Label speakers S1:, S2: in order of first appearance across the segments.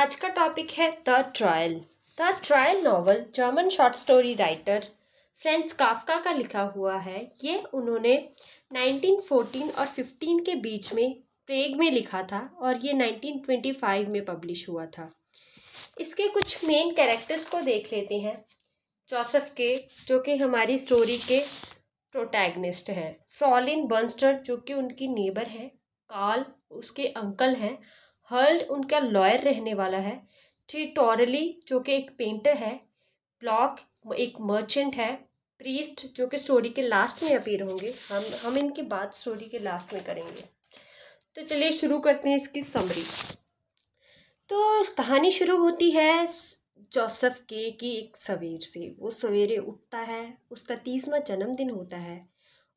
S1: आज का टॉपिक है the trial the trial novel German short story writer Franz Kafka का लिखा हुआ है ये उन्होंने 1914 और 15 के बीच में प्रेग में लिखा था और ये 1925 में पब्लिश हुआ था इसके कुछ मेन कैरेक्टर्स को देख लेते हैं जोसेफ के जो कि हमारी स्टोरी के प्रोटैगनिस्ट हैं फ्रॉलिन बर्नस्टर जो कि उनकी नेबर है कार्ल उसके अंकल हैं हर्ल उनका लॉयर रहने वाला है टॉरली जो कि एक पेंटर है ब्लॉक एक मर्चेंट है प्रीस्ट जो कि स्टोरी के लास्ट में अपीयर होंगे हम हम इनकी बात स्टोरी के लास्ट में करेंगे तो चलिए शुरू करते हैं इसकी समरी तो कहानी शुरू होती है जोसेफ के की एक सवेर से वो सवेरे उठता है उसका तीसवा जन्मदिन होता है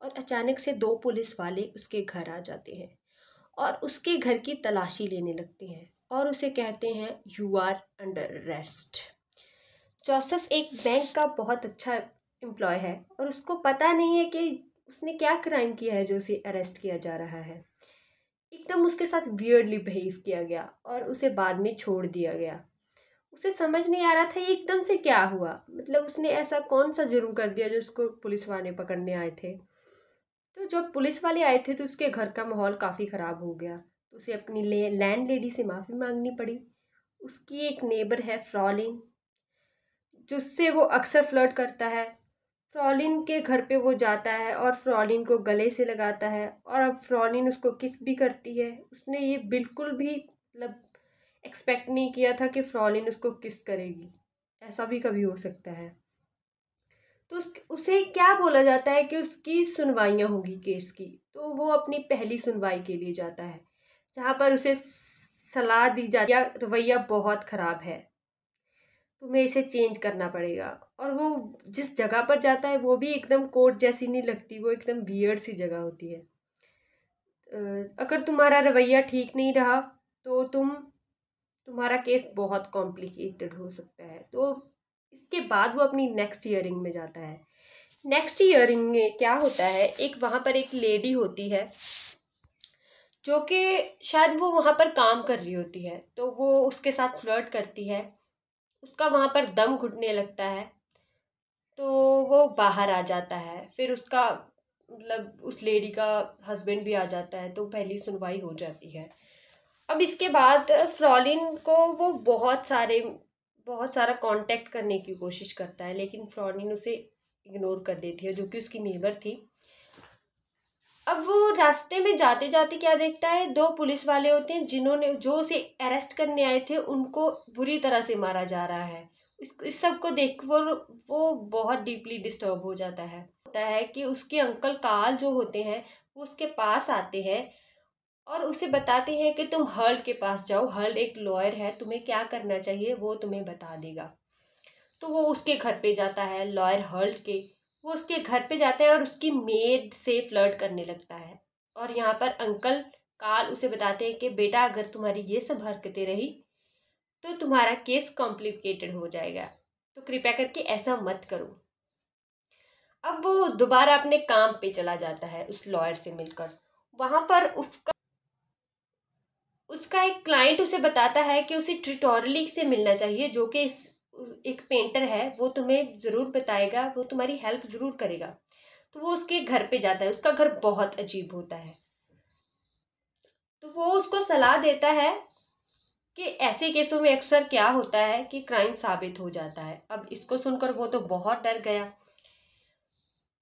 S1: और अचानक से दो पुलिस वाले उसके घर आ जाते हैं और उसके घर की तलाशी लेने लगते हैं और उसे कहते हैं you are under arrest Joseph एक बैंक का बहुत अच्छा एम्प्लॉय है और उसको पता नहीं है कि उसने क्या क्राइम किया है जो उसे अरेस्ट किया जा रहा है एकदम उसके साथ वियर्डली बिहेव किया गया और उसे बाद में छोड़ दिया गया उसे समझ नहीं आ रहा था एकदम से क्या हुआ मतलब उसने ऐसा कौन सा जुर्म कर दिया जो उसको पुलिस वाले पकड़ने आए थे तो जब पुलिस वाले आए थे तो उसके घर का माहौल काफ़ी ख़राब हो गया तो उसे अपनी ले, लैंड लेडी से माफ़ी मांगनी पड़ी उसकी एक नेबर है फ्रॉलिन जिससे वो अक्सर फ्लर्ट करता है फ्रॉलिन के घर पे वो जाता है और फ्रॉलिन को गले से लगाता है और अब फ्रॉलिन उसको किस भी करती है उसने ये बिल्कुल भी मतलब एक्सपेक्ट नहीं किया था कि फ्रॉलिन उसको किस करेगी ऐसा भी कभी हो सकता है तो उस उसे क्या बोला जाता है कि उसकी सुनवाइयाँ होंगी केस की तो वो अपनी पहली सुनवाई के लिए जाता है जहाँ पर उसे सलाह दी जाती है रवैया बहुत ख़राब है तुम्हें इसे चेंज करना पड़ेगा और वो जिस जगह पर जाता है वो भी एकदम कोर्ट जैसी नहीं लगती वो एकदम वियर्ड सी जगह होती है अगर तुम्हारा रवैया ठीक नहीं रहा तो तुम तुम्हारा केस बहुत कॉम्प्लिकेटेड हो सकता है तो इसके बाद वो अपनी नेक्स्ट ईयरिंग में जाता है नेक्स्ट ईयरिंग में क्या होता है एक वहाँ पर एक लेडी होती है जो कि शायद वो वहाँ पर काम कर रही होती है तो वो उसके साथ फ्लर्ट करती है उसका वहाँ पर दम घुटने लगता है तो वो बाहर आ जाता है फिर उसका मतलब उस लेडी का हस्बैंड भी आ जाता है तो पहली सुनवाई हो जाती है अब इसके बाद फ्रॉलिन को वो बहुत सारे बहुत सारा कांटेक्ट करने की कोशिश करता है लेकिन फ्रॉनिन उसे इग्नोर कर देती है जो कि उसकी नेबर थी अब वो रास्ते में जाते जाते क्या देखता है दो पुलिस वाले होते हैं जिन्होंने जो उसे अरेस्ट करने आए थे उनको बुरी तरह से मारा जा रहा है इस, सब को देख वो वो बहुत डीपली डिस्टर्ब हो जाता है होता है कि उसके अंकल काल जो होते हैं वो उसके पास आते हैं और उसे बताते हैं कि तुम हर्ल के पास जाओ हर्ल एक लॉयर है तुम्हें क्या करना चाहिए वो तुम्हें बता देगा तो वो उसके घर पे जाता है लॉयर हर्ल के वो उसके घर पे जाता है और उसकी मेद से फ्लर्ट करने लगता है और यहाँ पर अंकल काल उसे बताते हैं कि बेटा अगर तुम्हारी ये सब हरकतें रही तो तुम्हारा केस कॉम्प्लिकेटेड हो जाएगा तो कृपया करके ऐसा मत करो अब वो दोबारा अपने काम पे चला जाता है उस लॉयर से मिलकर वहाँ पर उसका उसका एक क्लाइंट उसे बताता है कि उसे ट्यूटोरली से मिलना चाहिए जो कि इस एक पेंटर है वो तुम्हें ज़रूर बताएगा वो तुम्हारी हेल्प ज़रूर करेगा तो वो उसके घर पे जाता है उसका घर बहुत अजीब होता है तो वो उसको सलाह देता है कि ऐसे केसों में अक्सर क्या होता है कि क्राइम साबित हो जाता है अब इसको सुनकर वो तो बहुत डर गया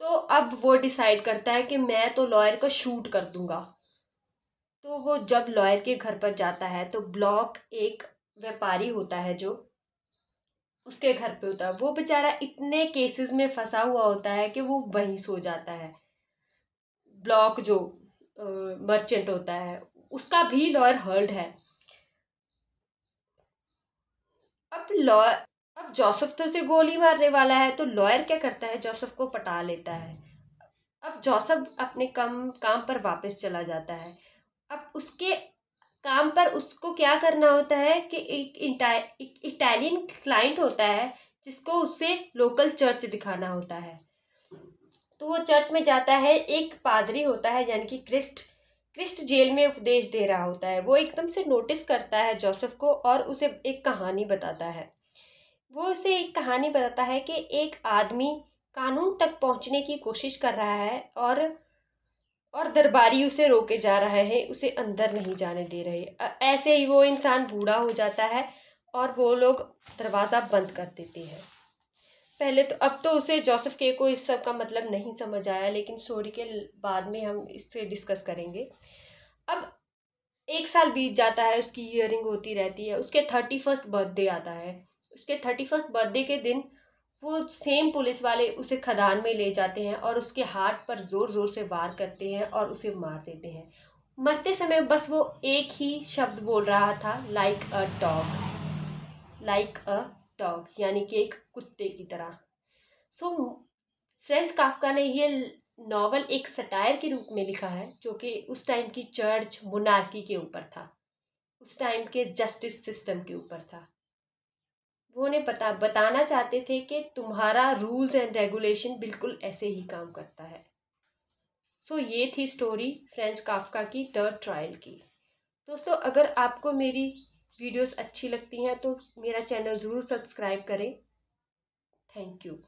S1: तो अब वो डिसाइड करता है कि मैं तो लॉयर को शूट कर दूंगा तो वो जब लॉयर के घर पर जाता है तो ब्लॉक एक व्यापारी होता है जो उसके घर पे होता है वो बेचारा इतने केसेस में फंसा हुआ होता है कि वो वहीं सो जाता है ब्लॉक जो मर्चेंट होता है उसका भी लॉयर हर्ड है अब लॉयर अब जोसफ तो उसे गोली मारने वाला है तो लॉयर क्या करता है जोसफ को पटा लेता है अब जोसफ अपने कम काम पर वापस चला जाता है अब उसके काम पर उसको क्या करना होता है कि एक इटालियन क्लाइंट होता है जिसको उसे लोकल चर्च दिखाना होता है तो वो चर्च में जाता है एक पादरी होता है यानी कि क्रिस्ट क्रिस्ट जेल में उपदेश दे रहा होता है वो एकदम से नोटिस करता है जोसेफ को और उसे एक कहानी बताता है वो उसे एक कहानी बताता है कि एक आदमी कानून तक पहुंचने की कोशिश कर रहा है और और दरबारी उसे रोके जा रहा है उसे अंदर नहीं जाने दे रहे ऐसे ही वो इंसान बूढ़ा हो जाता है और वो लोग दरवाज़ा बंद कर देते हैं पहले तो अब तो उसे जोसेफ के को इस सब का मतलब नहीं समझ आया लेकिन स्टोरी के बाद में हम इस पर डिस्कस करेंगे अब एक साल बीत जाता है उसकी ईयरिंग होती रहती है उसके थर्टी फर्स्ट बर्थडे आता है उसके थर्टी फर्स्ट बर्थडे के दिन वो सेम पुलिस वाले उसे खदान में ले जाते हैं और उसके हाथ पर ज़ोर ज़ोर से वार करते हैं और उसे मार देते हैं मरते समय बस वो एक ही शब्द बोल रहा था like a dog like a dog यानी कि एक कुत्ते की तरह सो फ्रेंच फ्रेंड्स काफका ने ये नावल एक सटायर के रूप में लिखा है जो कि उस टाइम की चर्च मुनार्की के ऊपर था उस टाइम के जस्टिस सिस्टम के ऊपर था वो उन्हें पता बताना चाहते थे कि तुम्हारा रूल्स एंड रेगुलेशन बिल्कुल ऐसे ही काम करता है सो so, ये थी स्टोरी फ्रेंच काफका की द ट्रायल की दोस्तों अगर आपको मेरी वीडियोस अच्छी लगती हैं तो मेरा चैनल ज़रूर सब्सक्राइब करें थैंक यू